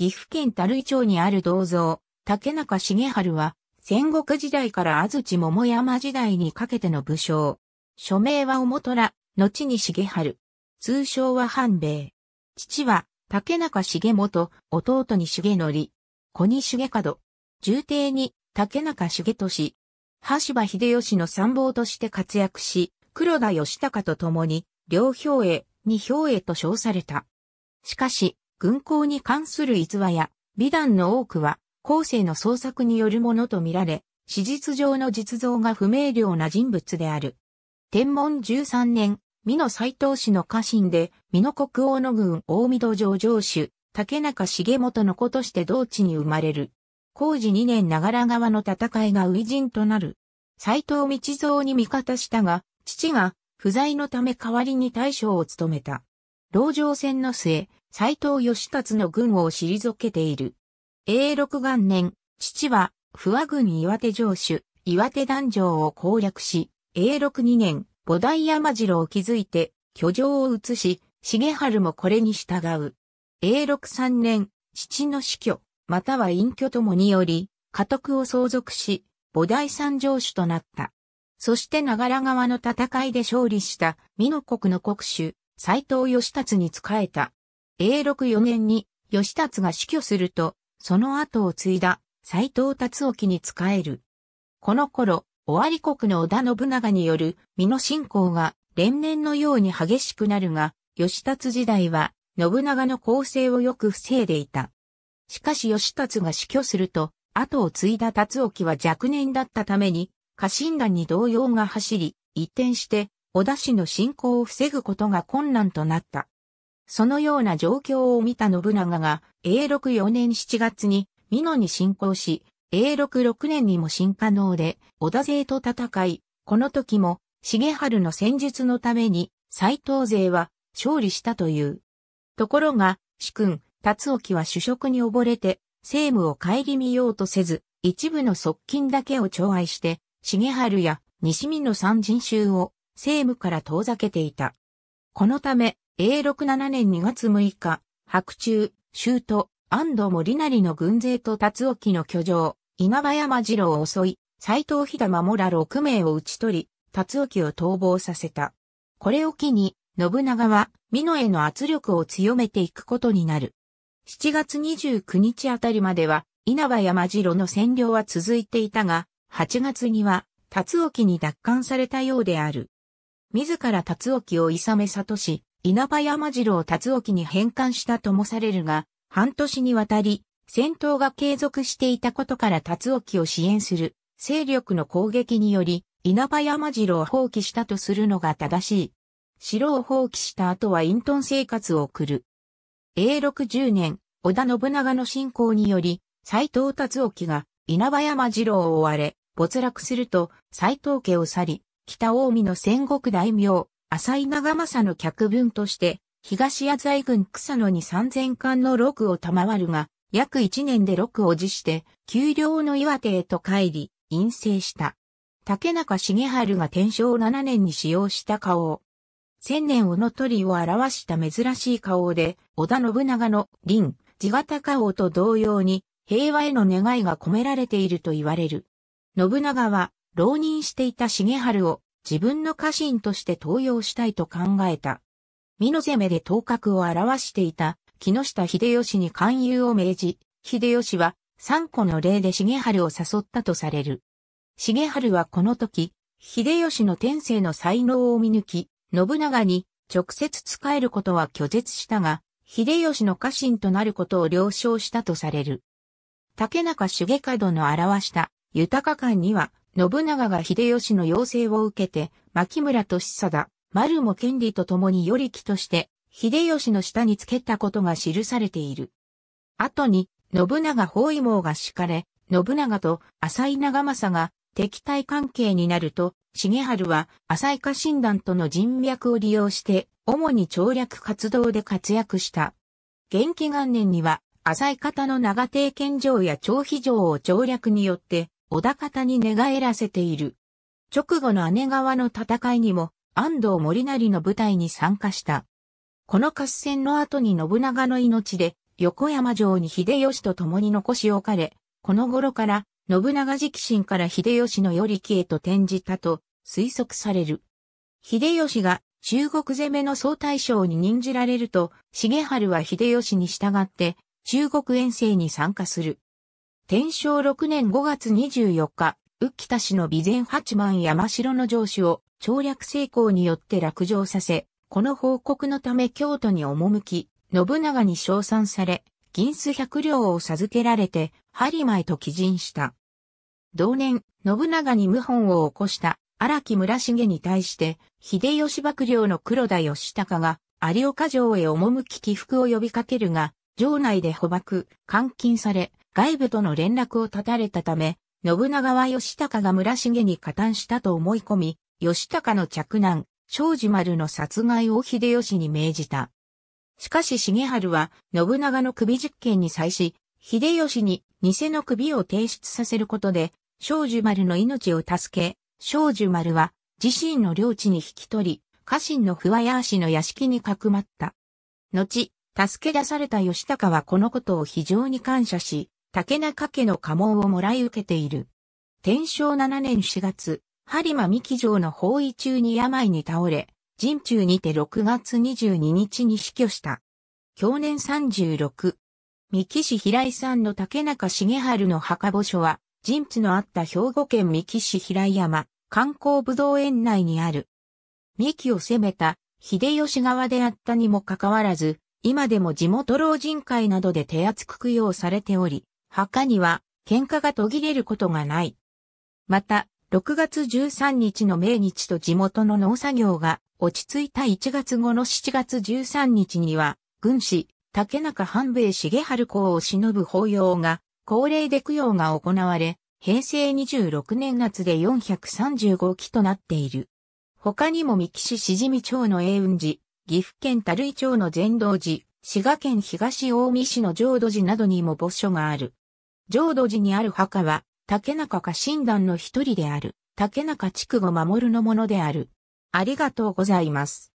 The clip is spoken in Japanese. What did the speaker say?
岐阜県樽井町にある銅像、竹中重春は、戦国時代から安土桃山時代にかけての武将。署名は表ら、後に重春。通称は半兵衛。父は、竹中重元、弟に重則。子に重門。重帝に、竹中重俊。羽柴秀吉の参謀として活躍し、黒田義高と共に、両兵衛、二兵衛と称された。しかし、軍港に関する逸話や、美談の多くは、後世の創作によるものとみられ、史実上の実像が不明瞭な人物である。天文13年、美濃斎藤氏の家臣で、美濃国王の軍大御戸城城主、竹中重元の子として同地に生まれる。工事2年長良川の戦いが初陣となる。斎藤道蔵に味方したが、父が不在のため代わりに大将を務めた。籠城戦の末、斎藤義達の軍を退けている。永禄元年、父は、不和軍岩手城主、岩手壇城を攻略し、永禄二年、菩提山城を築いて、居城を移し、重春もこれに従う。永禄三年、父の死去、または隠居ともにより、家督を相続し、菩提山城主となった。そして長良川の戦いで勝利した美濃国の国主、斎藤義達に仕えた。永禄4年に義達が死去すると、その後を継いだ斎藤達沖に仕える。この頃、尾張国の織田信長による身の信仰が連年のように激しくなるが、義達時代は信長の構成をよく防いでいた。しかし義達が死去すると、後を継いだ達沖は若年だったために、家臣団に動揺が走り、一転して、織田氏の進行を防ぐことが困難となった。そのような状況を見た信長が、永禄4年7月に、美濃に侵攻し、永禄6年にも進化能で、織田勢と戦い、この時も、重春の戦術のために、斎藤勢は勝利したという。ところが、主君、辰沖は主食に溺れて、政務を顧みようとせず、一部の側近だけを寵愛して、重春や西見の三人衆を政務から遠ざけていた。このため、A67 年2月6日、白昼、州都、安藤森成の軍勢と達沖の居城、稲葉山次郎を襲い、斎藤飛田守ら6名を討ち取り、達沖を逃亡させた。これを機に、信長は、美濃への圧力を強めていくことになる。7月29日あたりまでは、稲葉山次郎の占領は続いていたが、8月には、達沖に奪還されたようである。自ら達沖を勇めさとし、稲葉山次郎達沖に返還したともされるが、半年にわたり、戦闘が継続していたことから達沖を支援する勢力の攻撃により、稲葉山次郎を放棄したとするのが正しい。城を放棄した後は隠遁生活を送る。永禄10年、織田信長の侵攻により、斎藤達沖が稲葉山次郎を追われ、没落すると、斎藤家を去り、北近江の戦国大名、浅井長政の脚分として、東野財軍草野に三千貫の六を賜るが、約一年で六を辞して、丘陵の岩手へと帰り、陰性した。竹中重春が天正七年に使用した顔千年をの鳥を表した珍しい顔で、織田信長の林、地形顔と同様に、平和への願いが込められていると言われる。信長は、浪人していた重春を自分の家臣として登用したいと考えた。美濃攻めで頭角を表していた木下秀吉に勧誘を命じ、秀吉は三個の例で重春を誘ったとされる。重春はこの時、秀吉の天性の才能を見抜き、信長に直接仕えることは拒絶したが、秀吉の家臣となることを了承したとされる。竹中重門の表した豊か感には信長が秀吉の要請を受けて、牧村とだ。丸も権利と共にり木として、秀吉の下につけたことが記されている。後に、信長包囲網が敷かれ、信長と浅井長政が敵対関係になると、重春は浅井家診断との人脈を利用して、主に調略活動で活躍した。元気元年には、浅井方の長帝県城や長飛城を調略によって、小田方に寝返らせている。直後の姉川の戦いにも安藤森成の部隊に参加した。この合戦の後に信長の命で横山城に秀吉と共に残し置かれ、この頃から信長直進から秀吉のり木へと転じたと推測される。秀吉が中国攻めの総大将に任じられると、重春は秀吉に従って中国遠征に参加する。天正6年5月24日、浮田氏の備前八幡山城の城主を調略成功によって落城させ、この報告のため京都に赴き、信長に称賛され、銀子百両を授けられて、針前と寄陣した。同年、信長に謀反を起こした荒木村重に対して、秀吉幕僚の黒田義孝が有岡城へ赴き起伏を呼びかけるが、城内で捕獲、監禁され、外部との連絡を断たれたため、信長は義高が村重に加担したと思い込み、義高の嫡男、庄司丸の殺害を秀吉に命じた。しかし重春は信長の首実験に際し、秀吉に偽の首を提出させることで、庄司丸の命を助け、庄司丸は自身の領地に引き取り、家臣の不和や足の屋敷にかくまった。後、助け出された義高はこのことを非常に感謝し、竹中家の家紋をもらい受けている。天正7年4月、播磨三木城の包囲中に病に倒れ、陣中にて6月22日に死去した。去年36。三木市平井さんの竹中重春の墓墓所は、陣地のあった兵庫県三木市平井山、観光武道園内にある。三木を攻めた、秀吉側であったにもかかわらず、今でも地元老人会などで手厚く供養されており、墓には喧嘩が途切れることがない。また、6月13日の命日と地元の農作業が落ち着いた1月後の7月13日には、軍師、竹中半兵衛重春公を忍ぶ法要が、恒例で供養が行われ、平成26年夏で435期となっている。他にも三木市しじみ町の英雲寺、岐阜県樽井町の善道寺、滋賀県東大見市の浄土寺などにも墓所がある。浄土寺にある墓は、竹中家臣団の一人である、竹中筑後守のものである。ありがとうございます。